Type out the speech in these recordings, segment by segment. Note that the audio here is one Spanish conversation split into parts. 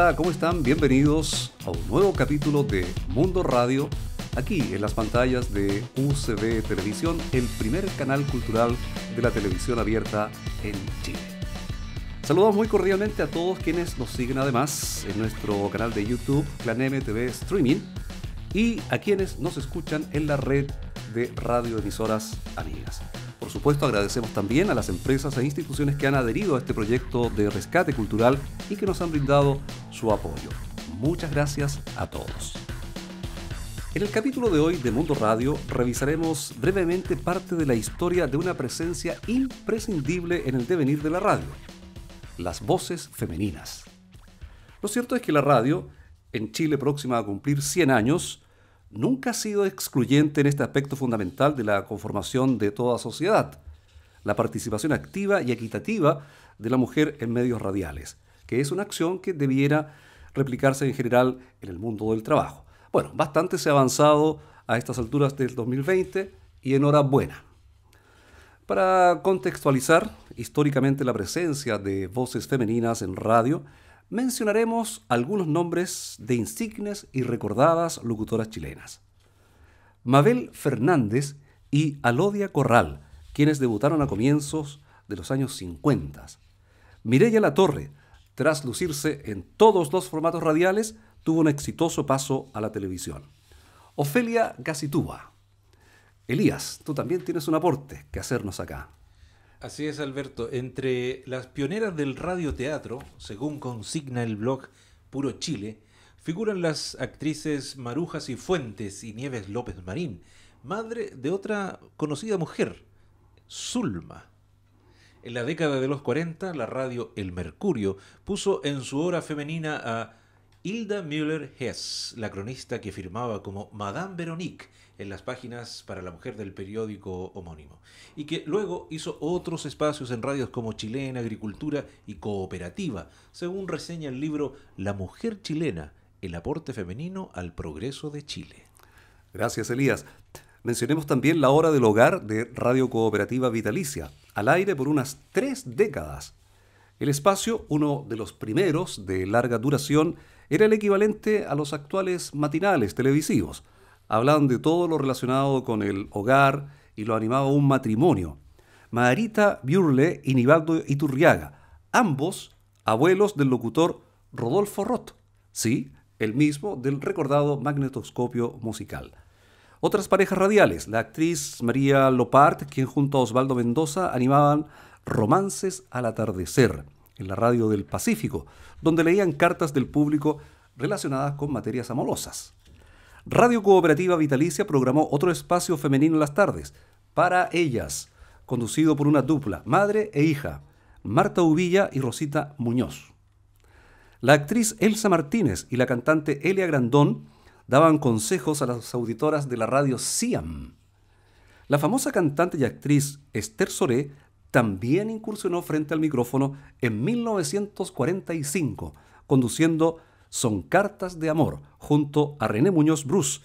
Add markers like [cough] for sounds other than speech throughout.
Hola, ¿cómo están? Bienvenidos a un nuevo capítulo de Mundo Radio, aquí en las pantallas de UCB Televisión, el primer canal cultural de la televisión abierta en Chile. Saludos muy cordialmente a todos quienes nos siguen además en nuestro canal de YouTube, Clan MTV Streaming, y a quienes nos escuchan en la red de radioemisoras amigas. Por supuesto, agradecemos también a las empresas e instituciones que han adherido a este proyecto de rescate cultural y que nos han brindado su apoyo. Muchas gracias a todos. En el capítulo de hoy de Mundo Radio revisaremos brevemente parte de la historia de una presencia imprescindible en el devenir de la radio, las voces femeninas. Lo cierto es que la radio, en Chile próxima a cumplir 100 años, nunca ha sido excluyente en este aspecto fundamental de la conformación de toda sociedad, la participación activa y equitativa de la mujer en medios radiales, que es una acción que debiera replicarse en general en el mundo del trabajo. Bueno, bastante se ha avanzado a estas alturas del 2020 y enhorabuena. Para contextualizar históricamente la presencia de voces femeninas en radio, mencionaremos algunos nombres de insignes y recordadas locutoras chilenas. Mabel Fernández y Alodia Corral, quienes debutaron a comienzos de los años 50. La Torre, tras lucirse en todos los formatos radiales, tuvo un exitoso paso a la televisión. Ofelia Gasitúa. Elías, tú también tienes un aporte que hacernos acá. Así es, Alberto. Entre las pioneras del radioteatro, según consigna el blog Puro Chile, figuran las actrices Marujas y Fuentes y Nieves López Marín, madre de otra conocida mujer, Zulma. En la década de los 40, la radio El Mercurio puso en su hora femenina a Hilda Müller-Hess, la cronista que firmaba como Madame Veronique en las páginas para la mujer del periódico homónimo, y que luego hizo otros espacios en radios como Chilena, Agricultura y Cooperativa, según reseña el libro La mujer chilena, el aporte femenino al progreso de Chile. Gracias, Elías. Mencionemos también la hora del hogar de Radio Cooperativa Vitalicia, al aire por unas tres décadas. El espacio, uno de los primeros de larga duración, era el equivalente a los actuales matinales televisivos hablaban de todo lo relacionado con el hogar y lo animaba un matrimonio. Marita Biurle y Nivaldo Iturriaga, ambos abuelos del locutor Rodolfo Roth, sí, el mismo del recordado magnetoscopio musical. Otras parejas radiales, la actriz María Lopart, quien junto a Osvaldo Mendoza animaban Romances al atardecer en la radio del Pacífico, donde leían cartas del público relacionadas con materias amorosas. Radio Cooperativa Vitalicia programó otro espacio femenino en las tardes, para ellas, conducido por una dupla, madre e hija, Marta Ubilla y Rosita Muñoz. La actriz Elsa Martínez y la cantante Elia Grandón daban consejos a las auditoras de la radio Siam. La famosa cantante y actriz Esther Soré también incursionó frente al micrófono en 1945, conduciendo son Cartas de Amor, junto a René Muñoz Bruce,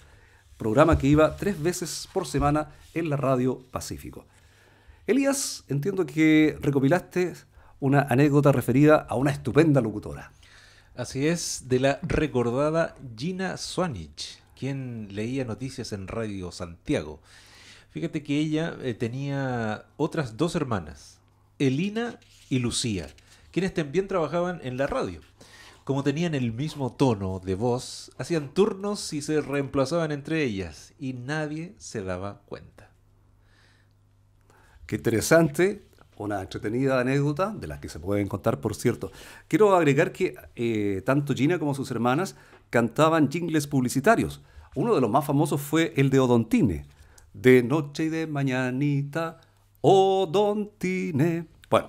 programa que iba tres veces por semana en la radio Pacífico. Elías, entiendo que recopilaste una anécdota referida a una estupenda locutora. Así es, de la recordada Gina Swanich, quien leía noticias en Radio Santiago. Fíjate que ella eh, tenía otras dos hermanas, Elina y Lucía, quienes también trabajaban en la radio como tenían el mismo tono de voz, hacían turnos y se reemplazaban entre ellas y nadie se daba cuenta. Qué interesante, una entretenida anécdota de las que se pueden contar, por cierto. Quiero agregar que eh, tanto Gina como sus hermanas cantaban jingles publicitarios. Uno de los más famosos fue el de Odontine. De noche y de mañanita, Odontine. Bueno,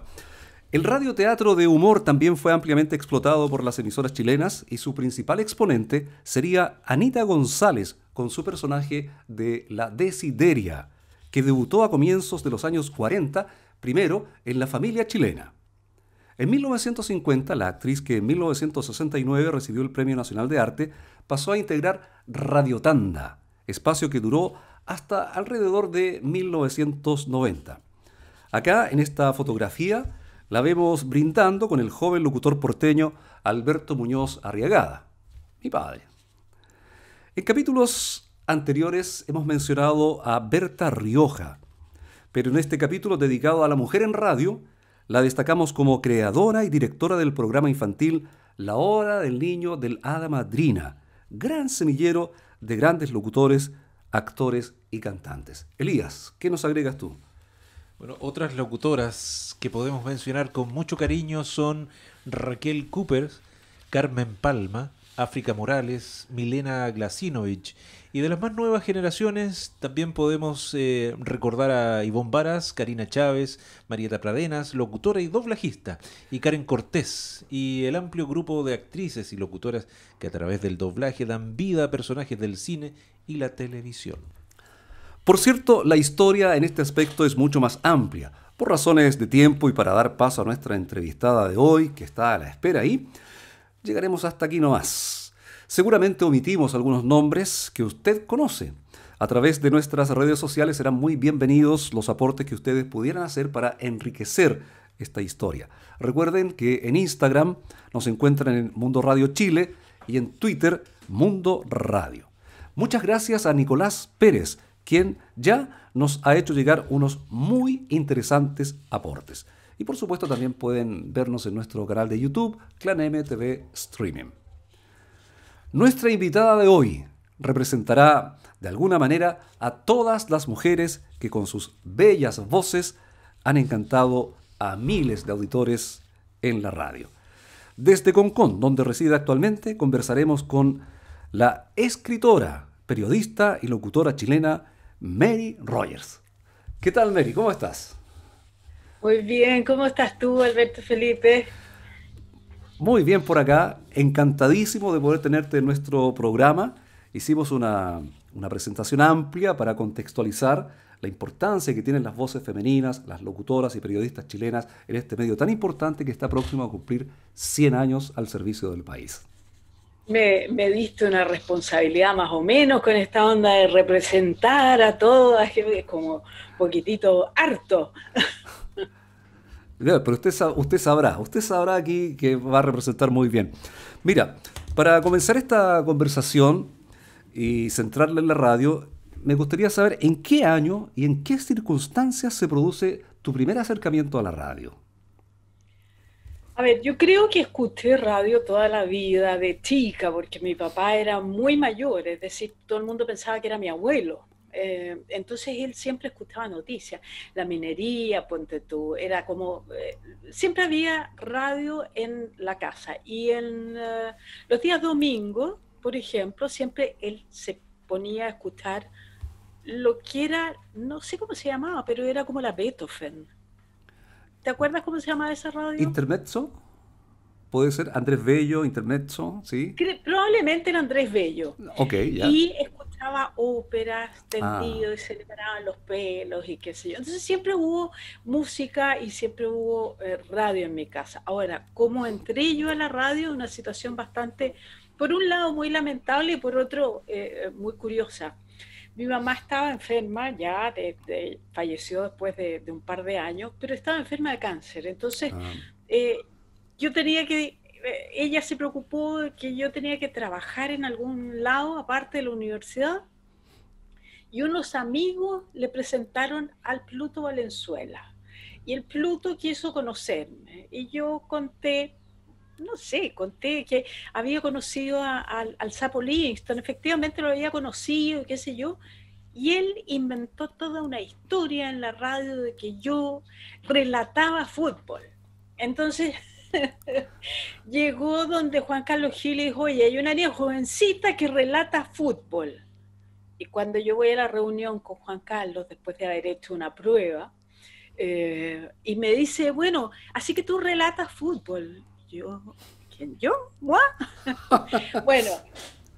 el radioteatro de humor también fue ampliamente explotado por las emisoras chilenas y su principal exponente sería Anita González con su personaje de La Desideria, que debutó a comienzos de los años 40, primero en La Familia Chilena. En 1950, la actriz que en 1969 recibió el Premio Nacional de Arte pasó a integrar Radiotanda, espacio que duró hasta alrededor de 1990. Acá, en esta fotografía, la vemos brindando con el joven locutor porteño Alberto Muñoz Arriagada, mi padre. En capítulos anteriores hemos mencionado a Berta Rioja, pero en este capítulo dedicado a la mujer en radio, la destacamos como creadora y directora del programa infantil La Hora del Niño del Hada Madrina, gran semillero de grandes locutores, actores y cantantes. Elías, ¿qué nos agregas tú? Bueno, otras locutoras que podemos mencionar con mucho cariño son Raquel Cooper, Carmen Palma, África Morales, Milena Glasinovich. Y de las más nuevas generaciones también podemos eh, recordar a Ivonne Varas, Karina Chávez, Marieta Pradenas, locutora y doblajista, y Karen Cortés, y el amplio grupo de actrices y locutoras que a través del doblaje dan vida a personajes del cine y la televisión. Por cierto, la historia en este aspecto es mucho más amplia. Por razones de tiempo y para dar paso a nuestra entrevistada de hoy, que está a la espera ahí, llegaremos hasta aquí nomás. Seguramente omitimos algunos nombres que usted conoce. A través de nuestras redes sociales serán muy bienvenidos los aportes que ustedes pudieran hacer para enriquecer esta historia. Recuerden que en Instagram nos encuentran en Mundo Radio Chile y en Twitter Mundo Radio. Muchas gracias a Nicolás Pérez quien ya nos ha hecho llegar unos muy interesantes aportes. Y por supuesto también pueden vernos en nuestro canal de YouTube, Clan MTV Streaming. Nuestra invitada de hoy representará de alguna manera a todas las mujeres que con sus bellas voces han encantado a miles de auditores en la radio. Desde Concón, donde reside actualmente, conversaremos con la escritora, periodista y locutora chilena Mary Rogers. ¿Qué tal, Mary? ¿Cómo estás? Muy bien, ¿cómo estás tú, Alberto Felipe? Muy bien por acá, encantadísimo de poder tenerte en nuestro programa. Hicimos una, presentación amplia para contextualizar la importancia que tienen las voces femeninas, las locutoras y periodistas chilenas en este medio tan importante que está próximo a cumplir 100 años al servicio del país. Me, diste una responsabilidad más o menos con esta onda de representar a todas, como poquitito harto. Pero usted, usted sabrá, usted sabrá aquí que va a representar muy bien. Mira, para comenzar esta conversación y centrarla en la radio, me gustaría saber en qué año y en qué circunstancias se produce tu primer acercamiento a la radio. A ver, yo creo que escuché radio toda la vida de chica, porque mi papá era muy mayor, es decir, todo el mundo pensaba que era mi abuelo. Eh, entonces él siempre escuchaba noticias, la minería, ponte tú, era como, eh, siempre había radio en la casa y en eh, los días domingos, por ejemplo, siempre él se ponía a escuchar lo que era, no sé cómo se llamaba, pero era como la Beethoven. ¿Te acuerdas cómo se llamaba esa radio? Intermezzo. Puede ser Andrés Bello, Intermezzo, ¿sí? probablemente era Andrés Bello. Y escuchaba óperas, ah. tendido, se y celebraban los pelos y qué sé yo. Entonces siempre hubo música y siempre hubo eh, radio en mi casa. Ahora, ¿cómo entré yo a la radio? Una situación bastante, por un lado muy lamentable y por otro eh, eh, muy curiosa mi mamá estaba enferma ya, falleció después de, un par de años, pero estaba enferma de cáncer. Entonces, ah. eh, yo tenía que, eh, ella se preocupó de que yo tenía que trabajar en algún lado, aparte de la universidad, y unos amigos le presentaron al Pluto Valenzuela. Y el Pluto quiso conocerme. Y yo conté no sé, conté que había conocido al sapo Livingston, efectivamente lo había conocido, qué sé yo, y él inventó toda una historia en la radio de que yo relataba fútbol. Entonces [laughs] llegó donde Juan Carlos Gil y dijo, oye, hay una niña jovencita que relata fútbol. Y cuando yo voy a la reunión con Juan Carlos, después de haber hecho una prueba, eh, y me dice, bueno, así que tú relatas fútbol yo, ¿quién yo? [laughs] bueno,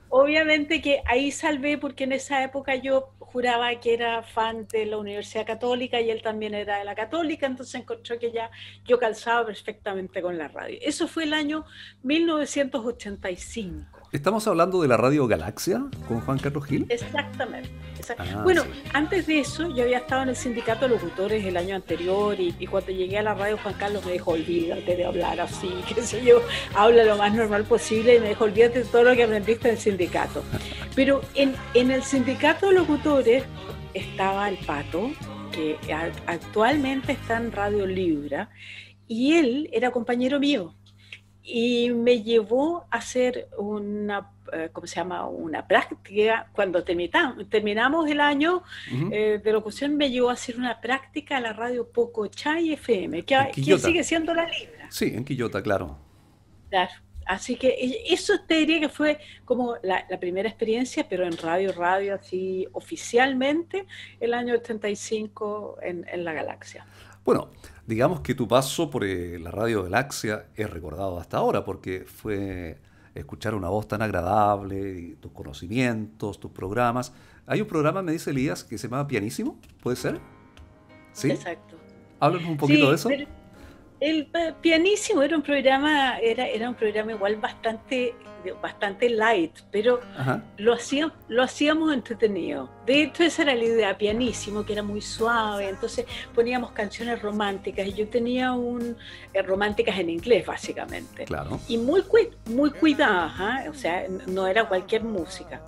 obviamente que ahí salvé porque en esa época yo juraba que era fan de la Universidad Católica y él también era de la Católica, entonces encontró que ya yo calzaba perfectamente con la radio. Eso fue el año 1985. ¿Estamos hablando de la Radio Galaxia con Juan Carlos Gil? Exactamente. Ah, bueno, antes de eso yo había estado en el sindicato de locutores el año anterior y, cuando llegué a la radio Juan Carlos me dijo, olvídate de hablar así, [laughs] que sé yo, habla lo más normal posible y me dijo, olvídate de todo lo que aprendiste en el sindicato. [laughs] Pero en, en el sindicato de locutores estaba el pato, que actualmente está en Radio Libra, y él era compañero mío y me llevó a hacer una, eh, ¿cómo se llama? Una práctica. Cuando terminamos el año eh, de locución, me llevó a hacer una práctica a la radio Poco y FM, que, sigue siendo la libra. Sí, en Quillota, claro. Claro. Así que eso te diría que fue como la, primera experiencia, pero en radio, radio, así oficialmente, el año 85 en la galaxia. Bueno, digamos que tu paso por eh, la Radio Galaxia es recordado hasta ahora porque fue escuchar una voz tan agradable, tus conocimientos, tus programas. Hay un programa, me dice Elías, que se llama Pianísimo, ¿puede ser? Sí. Exacto. Háblanos un poquito de eso. El Pianísimo era un programa, era, un programa igual bastante, bastante light, pero lo hacíamos, lo hacíamos entretenido. De hecho, esa era la idea, Pianísimo, que era muy suave, entonces poníamos canciones románticas, y yo tenía un eh, románticas en inglés, básicamente. Y muy, muy cuidadas, ¿ah? o sea, no era cualquier música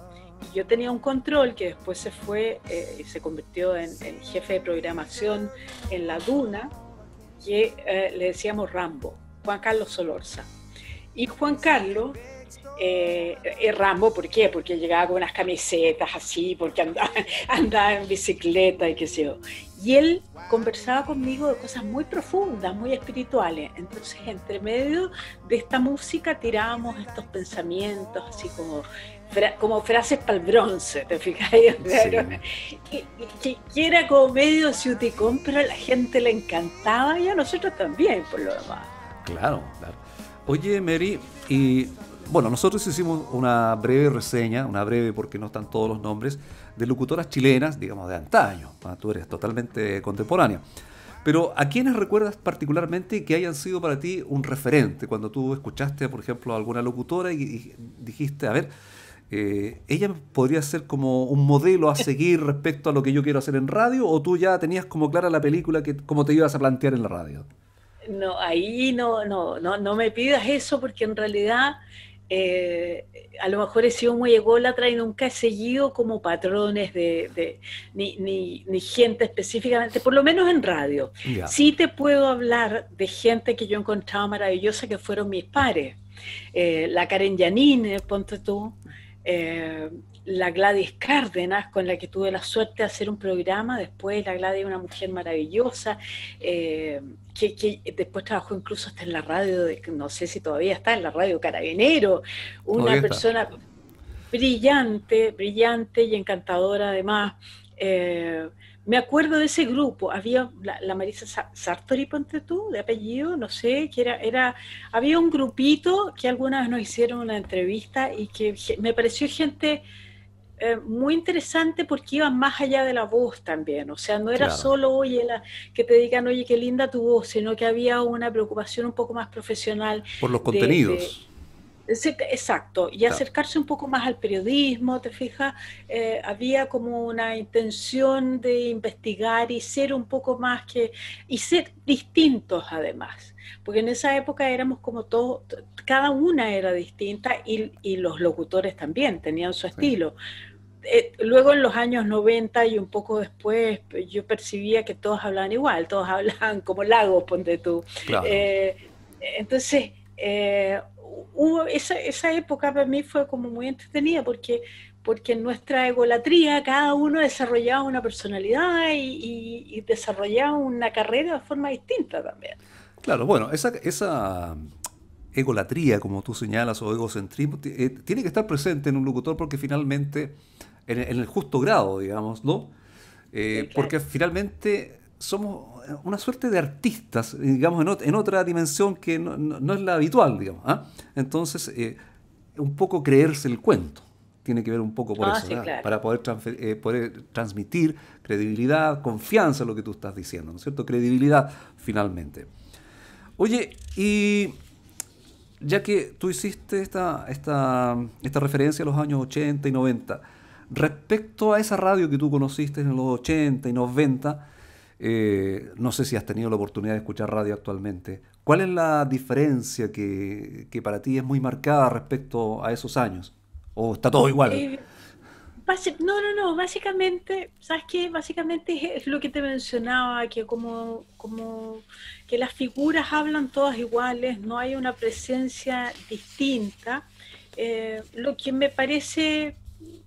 yo tenía un control que después se fue eh, y se convirtió en, en, jefe de programación en La Duna, que eh, le decíamos Rambo, Juan Carlos Solorza. Y Juan Carlos eh, Rambo, ¿por qué? Porque llegaba con unas camisetas así, porque andaba, [laughs] andaba, en bicicleta y qué sé yo. Y él conversaba conmigo de cosas muy profundas, muy espirituales. Entonces, entre medio de esta música tirábamos estos pensamientos así como como frases para el bronce, ¿te fijáis? Claro. [laughs] Que, como medio si te compra, la gente le encantaba y a nosotros también, por lo demás. Claro, claro. Oye, Mary, y bueno, nosotros hicimos una breve reseña, una breve porque no están todos los nombres, de locutoras chilenas, digamos, de antaño. tú eres totalmente contemporánea. Pero ¿a quiénes recuerdas particularmente que hayan sido para ti un referente? Cuando tú escuchaste, por ejemplo, a alguna locutora y dijiste, a ver, eh, ella podría ser como un modelo a seguir respecto a lo que yo quiero hacer en radio o tú ya tenías como clara la película que cómo te ibas a plantear en la radio no ahí no no no no me pidas eso porque en realidad eh, a lo mejor he sido muy ególatra y nunca he seguido como patrones de, ni, gente específicamente, por lo menos en radio. si Sí te puedo hablar de gente que yo encontraba maravillosa que fueron mis pares. Eh, la Karen Janine, ponte tú, eh, la Gladys Cárdenas, con la que tuve la suerte de hacer un programa, después la Gladys, una mujer maravillosa, eh, que, después trabajó incluso hasta en la radio, no sé si todavía está, en la radio Carabinero, una persona brillante, brillante y encantadora además. Eh, me acuerdo de ese grupo, había la, Marisa Sartori, ponte tú, de apellido, no sé, que era, era, había un grupito que alguna vez nos hicieron una entrevista y que me pareció gente eh, muy interesante porque iban más allá de la voz también, o sea, no era solo, oye, la, que te digan, oye, qué linda tu voz, sino que había una preocupación un poco más profesional. Por los contenidos. Exacto, y acercarse un poco más al periodismo, te fijas, eh, había como una intención de investigar y ser un poco más que, y ser distintos además, porque en esa época éramos como todos, cada una era distinta y, los locutores también tenían su estilo. Eh, luego en los años 90 y un poco después yo percibía que todos hablaban igual, todos [laughs] hablaban como lagos, ponte tú. Eh, entonces, esa, esa época para mí fue como muy entretenida porque porque en nuestra egolatría cada uno desarrollaba una personalidad y, desarrollaba una carrera de forma distinta también. Claro, bueno, esa, esa egolatría, como tú señalas, o egocentrismo, eh, tiene que estar presente en un locutor porque finalmente, en, el justo grado, digamos, ¿no? Eh, porque finalmente somos una suerte de artistas, digamos, en, otra dimensión que no, es la habitual, digamos. ¿ah? Entonces, eh, un poco creerse el cuento. Tiene que ver un poco por ah, eso, para poder, eh, poder, transmitir credibilidad, confianza en lo que tú estás diciendo, ¿no es cierto? Credibilidad, finalmente. Oye, y ya que tú hiciste esta, esta, esta referencia a los años 80 y 90, respecto a esa radio que tú conociste en los 80 y 90, eh, no sé si has tenido la oportunidad de escuchar radio actualmente. ¿Cuál es la diferencia que, para ti es muy marcada respecto a esos años? ¿O está todo igual? Eh, no, no, no. Básicamente, ¿sabes qué? Básicamente es lo que te mencionaba, que como, como que las figuras hablan todas iguales, no hay una presencia distinta. Eh, lo que me parece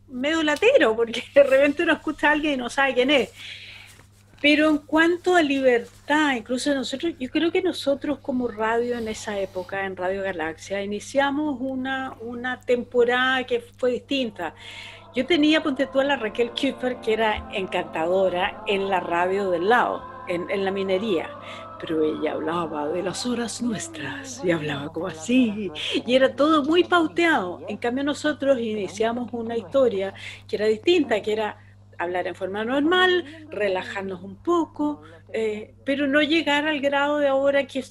medio latero, porque de repente uno escucha a alguien y no sabe quién es. Pero en cuanto a libertad, incluso nosotros, yo creo que nosotros como radio en esa época, en Radio Galaxia, iniciamos una, una temporada que fue distinta. Yo tenía, ponte tú, a la Raquel Kiefer, que era encantadora en la radio del lado, en, en la minería pero ella hablaba de las horas nuestras y hablaba como así, y era todo muy pauteado. En cambio nosotros iniciamos una historia que era distinta, que era hablar en forma normal, relajarnos un poco, eh, pero no llegar al grado de ahora que,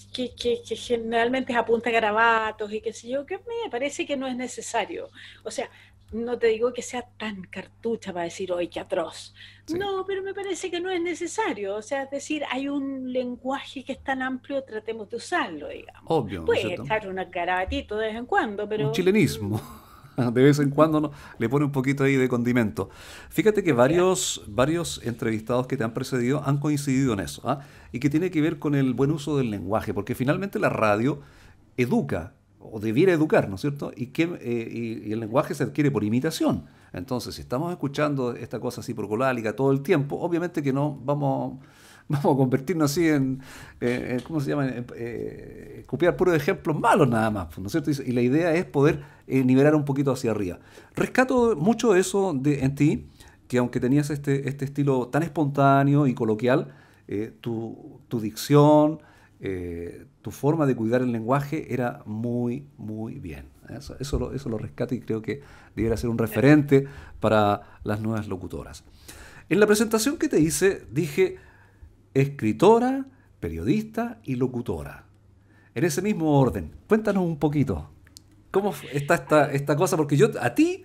generalmente apunta garabatos y qué sé yo, que me parece que no es necesario. O sea, no te digo que sea tan cartucha para decir, hoy que atroz. No, pero me parece que no es necesario. O sea, es decir, hay un lenguaje que es tan amplio, tratemos de usarlo, digamos. Obvio. Puede estar un garabatito de vez en cuando, pero... Un chilenismo [laughs] de vez en cuando le pone un poquito ahí de condimento. Fíjate que varios, varios entrevistados que te han precedido han coincidido en eso, ¿ah? y que tiene que ver con el buen uso del lenguaje, porque finalmente la radio educa, o debiera educar, ¿no es cierto? Y, que, eh, y el lenguaje se adquiere por imitación. Entonces, si estamos escuchando esta cosa así por colálica todo el tiempo, obviamente que no vamos vamos a convertirnos así en, eh, eh, ¿cómo se llama? Eh, copiar puros ejemplos malos nada más, Y la idea es poder liberar eh, nivelar un poquito hacia arriba. Rescato mucho eso en ti, que aunque tenías este, este estilo tan espontáneo y coloquial, tu, tu, dicción, tu forma de cuidar el lenguaje era muy, muy bien. Eso, eso, lo, eso lo rescato y creo que debiera ser un referente para las nuevas locutoras. En la presentación que te hice, dije escritora, periodista y locutora. En ese mismo orden, cuéntanos un poquito. ¿Cómo está esta, esta cosa? Porque yo a ti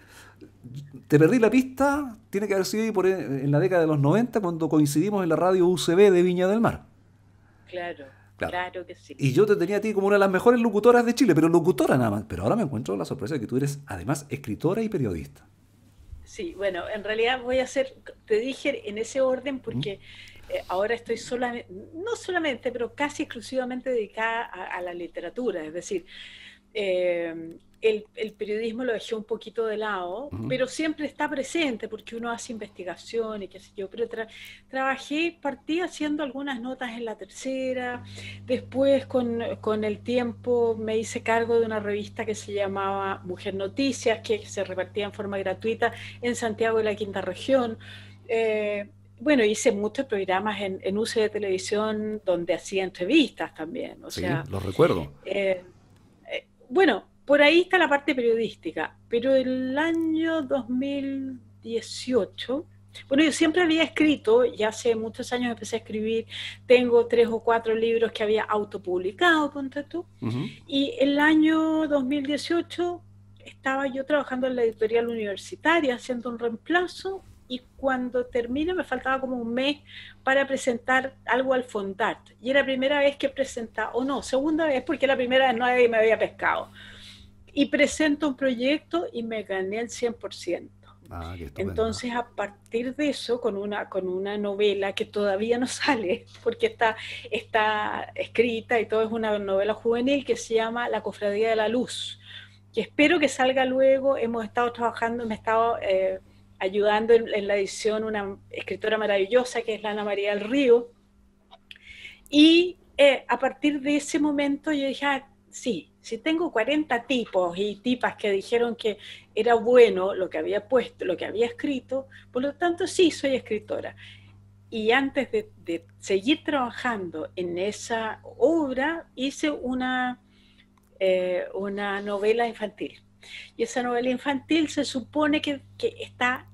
te perdí la pista, tiene que haber sido eh, en la década de los 90 cuando coincidimos en la radio UCB de Viña del Mar. Claro, claro, que sí. Y yo te tenía a ti como una de las mejores locutoras de Chile, pero locutora nada más. Pero ahora me encuentro la sorpresa de que tú eres además escritora y periodista. Sí, bueno, en realidad voy a hacer, te dije en ese orden porque... Eh, ahora estoy sola, no solamente, pero casi exclusivamente dedicada a, la literatura, es decir, eh, el, periodismo lo dejé un poquito de lado, pero siempre está presente porque uno hace investigación y qué sé yo, pero trabajé, partí haciendo algunas notas en la tercera, después con, el tiempo me hice cargo de una revista que se llamaba Mujer Noticias, que se repartía en forma gratuita en Santiago de la Quinta Región. Eh, bueno, hice muchos programas en, en de televisión donde hacía entrevistas también. O sí, sea, los recuerdo. Eh, eh, bueno, por ahí está la parte periodística, pero el año 2018, bueno, yo siempre había escrito, ya hace muchos años empecé a escribir, tengo tres o cuatro libros que había autopublicado, ponte tú, y el año 2018 estaba yo trabajando en la editorial universitaria haciendo un reemplazo y cuando termino, me faltaba como un mes para presentar algo al Fondart. Y era la primera vez que presentaba, o no, segunda vez porque la primera vez nadie me había pescado. Y presento un proyecto y me gané el 100%. Ah, Entonces, a partir de eso, con una, con una novela que todavía no [laughs] sale, porque está, está escrita y todo es una novela juvenil que se llama La Cofradía de la Luz, que espero que salga luego. Hemos estado trabajando, me he estado... Eh, ayudando en, la edición una escritora maravillosa que es la Ana María del Río. Y eh, a partir de ese momento yo dije, ah, sí, si tengo 40 tipos y tipas que dijeron que era bueno lo que había puesto, lo que había escrito, por lo tanto sí soy escritora. Y antes de, seguir trabajando en esa obra, hice una, eh, una novela infantil y esa novela infantil se supone que, que está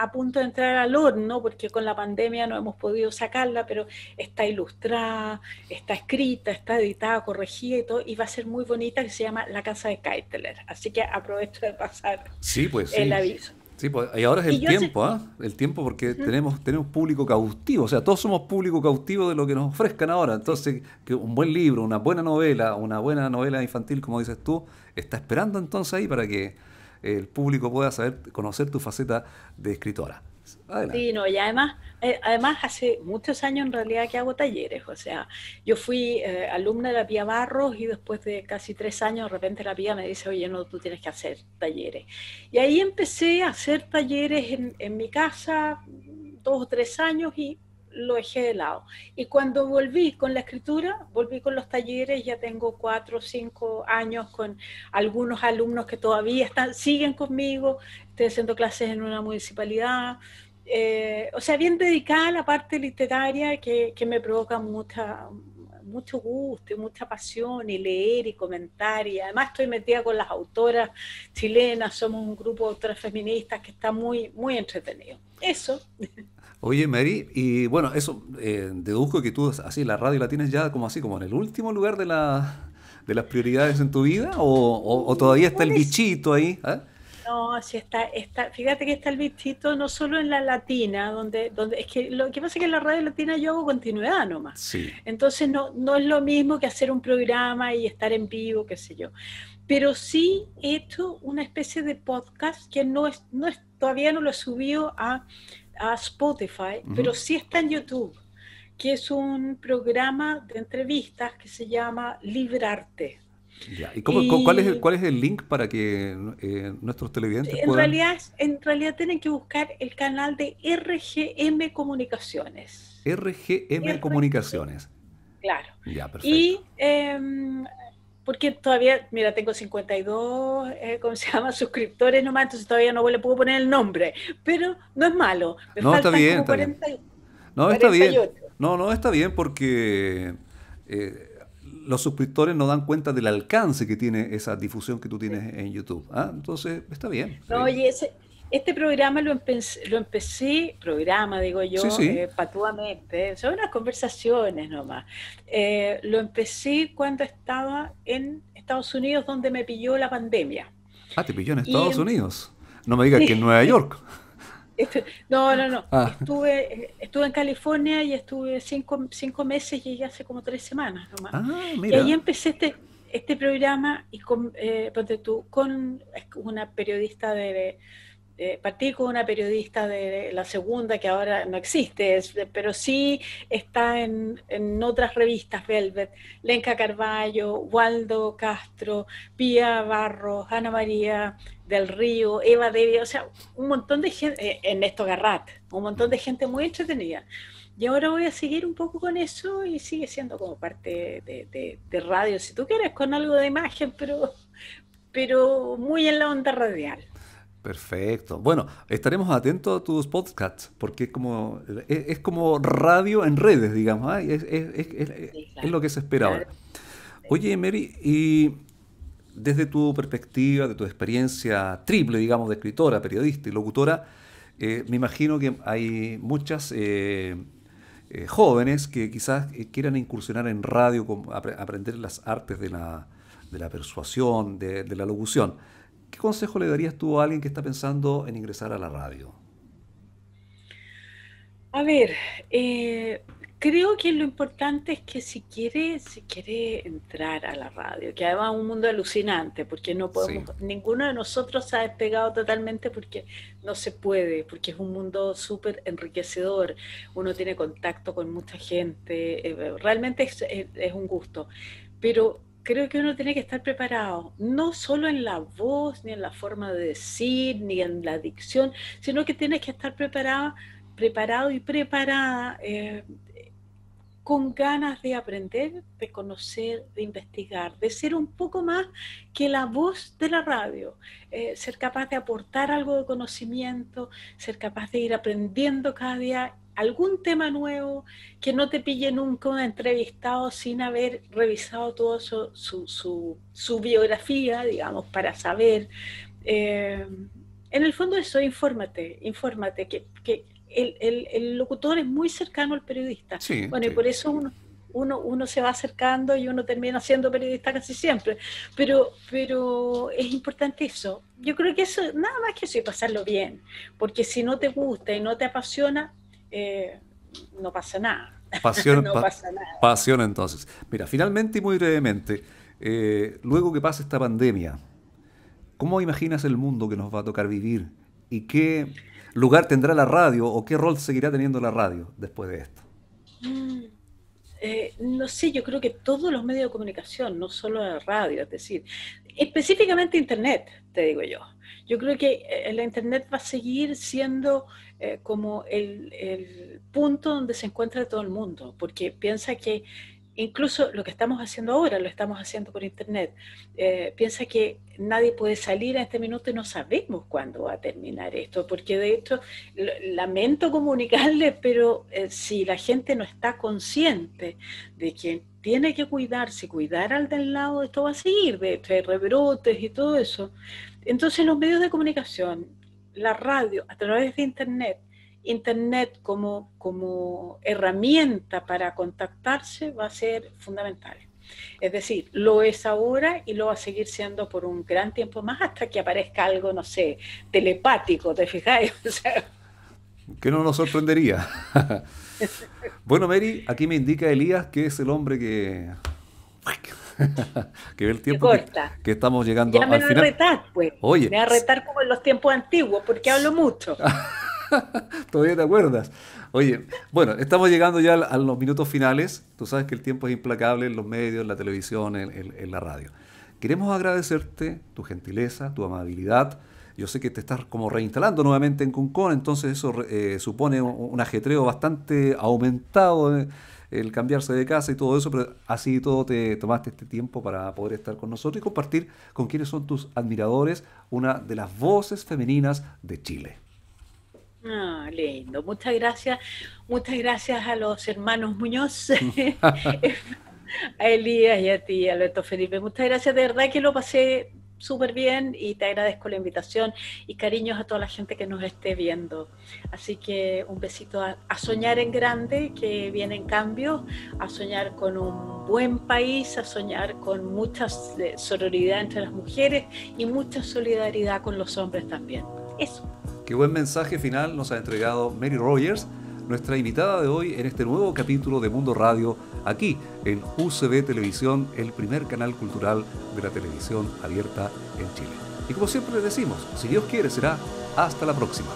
a punto de entrar al horno, porque con la pandemia no hemos podido sacarla, pero está ilustrada, está escrita, está editada, corregida y todo, y va a ser muy bonita, que se llama La Casa de Keitler. Así que aprovecho de pasar sí, pues, el aviso. Sí, pues, y ahora es el tiempo, ¿ah? El tiempo porque tenemos, tenemos público cautivo, o sea, todos somos público cautivo de lo que nos ofrezcan ahora. Entonces, que un buen libro, una buena novela, una buena novela infantil, como dices tú, está esperando entonces ahí para que el público pueda saber, conocer tu faceta de escritora. Adelante. Sí, no, y además, eh, además hace muchos años en realidad que hago talleres, o sea, yo fui eh, alumna de la Pía Barros y después de casi tres años de repente la Pía me dice, oye, no, tú tienes que hacer talleres. Y ahí empecé a hacer talleres en, en mi casa, dos o tres años y lo dejé de lado. Y cuando volví con la escritura, volví con los talleres, ya tengo cuatro o cinco años con algunos alumnos que todavía están, siguen conmigo, estoy haciendo clases en una municipalidad, eh, o sea, bien dedicada a la parte literaria que, que me provoca mucha, mucho gusto y mucha pasión y leer y comentar y además estoy metida con las autoras chilenas, somos un grupo de autoras feministas que está muy, muy entretenido. Eso. [laughs] Oye, Mary, y bueno, eso eh, deduzco que tú así la radio la tienes ya como así, como en el último lugar de, de las prioridades en tu vida, o, todavía está el bichito ahí. ¿eh? No, sí está, está, fíjate que está el bichito no solo en la latina, donde, donde es que lo que pasa es que en la radio latina yo hago continuidad nomás. Sí. Entonces no, no es lo mismo que hacer un programa y estar en vivo, qué sé yo. Pero sí he hecho una especie de podcast que no no es, todavía no lo he subido a a Spotify, pero sí está en YouTube, que es un programa de entrevistas que se llama Librarte. ¿Y, ¿cuál, es el, link para que eh, nuestros televidentes en Realidad, en realidad tienen que buscar el canal de RGM Comunicaciones. RGM Comunicaciones. Claro. Y em, porque todavía, mira, tengo 52, eh, ¿cómo se llama? [laughs] Suscriptores nomás, entonces todavía no le puedo poner el nombre, pero no es malo. no, está bien, está bien. No, está bien. No, no, está bien porque eh, los suscriptores no dan cuenta del alcance que tiene esa difusión que tú tienes en YouTube. ¿ah? Entonces, está bien. No, oye, ese este programa lo empecé, lo empecé programa digo yo, eh, patuamente, son unas conversaciones nomás. Eh, lo empecé cuando estaba en Estados Unidos, donde me pilló la pandemia. Ah, te pilló en Estados em, Unidos. No me digas que en Nueva York. No, no, no. Ah. Estuve, eh, estuve en California y estuve cinco, cinco meses, llegué hace como tres semanas nomás. Ah, y ahí empecé este, este programa y con, eh, tú, con una periodista de, eh, partí con una periodista de la segunda que ahora no existe, pero sí está en, otras revistas, Velvet, Lenca Carballo, Waldo Castro, Pía Barros, Ana María del Río, Eva Devia, o sea, un montón de gente, Ernesto eh, Garrat, un montón de gente muy entretenida. Y ahora voy a seguir un poco con eso y sigue siendo como parte de, de radio, si tú quieres, con algo de imagen, pero, pero muy en la onda radial. Perfecto. Bueno, estaremos atentos a tus podcasts, porque es como, es, como radio en redes, digamos, ¿ah? es, lo que se espera ahora. Oye, Mary, y desde tu perspectiva, de tu experiencia triple, digamos, de escritora, periodista y locutora, eh, me imagino que hay muchas eh, eh, jóvenes que quizás quieran incursionar en radio, aprender las artes de la, persuasión, de, de la locución. ¿Qué consejo le darías tú a alguien que está pensando en ingresar a la radio? A ver, eh, creo que lo importante es que si quiere, si quiere entrar a la radio, que además es un mundo alucinante, porque no podemos, ninguno de nosotros se ha despegado totalmente porque no se puede, porque es un mundo súper enriquecedor, uno tiene contacto con mucha gente, eh, realmente es un gusto. Pero creo que uno tiene que estar preparado, no solo en la voz, ni en la forma de decir, ni en la dicción, sino que tienes que estar preparado, preparado y preparada eh, con ganas de aprender, de conocer, de investigar, de ser un poco más que la voz de la radio, eh, ser capaz de aportar algo de conocimiento, ser capaz de ir aprendiendo cada día algún tema nuevo, que no te pille nunca un entrevistado sin haber revisado todo su, su, su, biografía, digamos, para saber. Eh, en el fondo eso, infórmate, infórmate, que, que el, el, locutor es muy cercano al periodista. bueno, y por eso uno, uno, uno, se va acercando y uno termina siendo periodista casi siempre. Pero, pero es importante eso. Yo creo que eso, nada más que eso y pasarlo bien. Porque si no te gusta y no te apasiona, eh, no [laughs] pasa nada. Pasión, entonces. Mira, finalmente y muy brevemente, eh, luego que pase esta pandemia, ¿cómo imaginas el mundo que nos va a tocar vivir? ¿Y qué lugar tendrá la radio o qué rol seguirá teniendo la radio después de esto? Mm, eh, no sé, yo creo que todos los medios de comunicación, no solo la radio, es decir, específicamente Internet, te digo yo. Yo creo que la Internet va a seguir siendo eh, como el, punto donde se encuentra todo el mundo, porque piensa que incluso lo que estamos haciendo ahora lo estamos haciendo por Internet. Eh, piensa que nadie puede salir a este minuto y no sabemos cuándo va a terminar esto, porque de hecho lamento comunicarle, [laughs] pero eh, si la gente no está consciente de que tiene que cuidarse, cuidar al del lado, esto va a seguir, de, de rebrotes y todo eso. Entonces los medios de comunicación la radio, a través de Internet, Internet como, como herramienta para contactarse va a ser fundamental. Es decir, lo es ahora y lo va a seguir siendo por un gran tiempo más hasta que aparezca algo, no sé, telepático, ¿te fijáis? [laughs] que no nos sorprendería. [laughs] bueno, Mary, aquí me indica Elías que es el hombre que... [laughs] que ve el tiempo que, que, estamos llegando a al final. Me a retar, pues. Me va a retar como en los tiempos antiguos, porque hablo mucho. [laughs] Todavía te acuerdas. Oye, bueno, estamos llegando ya a los minutos finales. Tú sabes que el tiempo es implacable en los medios, en la televisión, en, la radio. Queremos agradecerte tu gentileza, tu amabilidad. Yo sé que te estás como reinstalando nuevamente en Cuncón, entonces eso eh, supone un, ajetreo bastante aumentado. Eh, el cambiarse de casa y todo eso, pero así todo te tomaste este tiempo para poder estar con nosotros y compartir con quienes son tus admiradores, una de las voces femeninas de Chile. Ah, lindo. Muchas gracias. Muchas gracias a los hermanos Muñoz, [laughs] [laughs] a Elías y a ti, Alberto Felipe. Muchas gracias. De verdad que lo pasé súper bien y te agradezco la invitación y cariños a toda la gente que nos esté viendo. Así que un besito a, soñar en grande, que viene en cambio a soñar con un buen país, a soñar con mucha eh, sororidad entre las mujeres y mucha solidaridad con los hombres también. Eso. Qué buen mensaje final nos ha entregado Mary Rogers nuestra invitada de hoy en este nuevo capítulo de Mundo Radio, aquí en UCB Televisión, el primer canal cultural de la televisión abierta en Chile. Y como siempre le decimos, si Dios quiere, será hasta la próxima.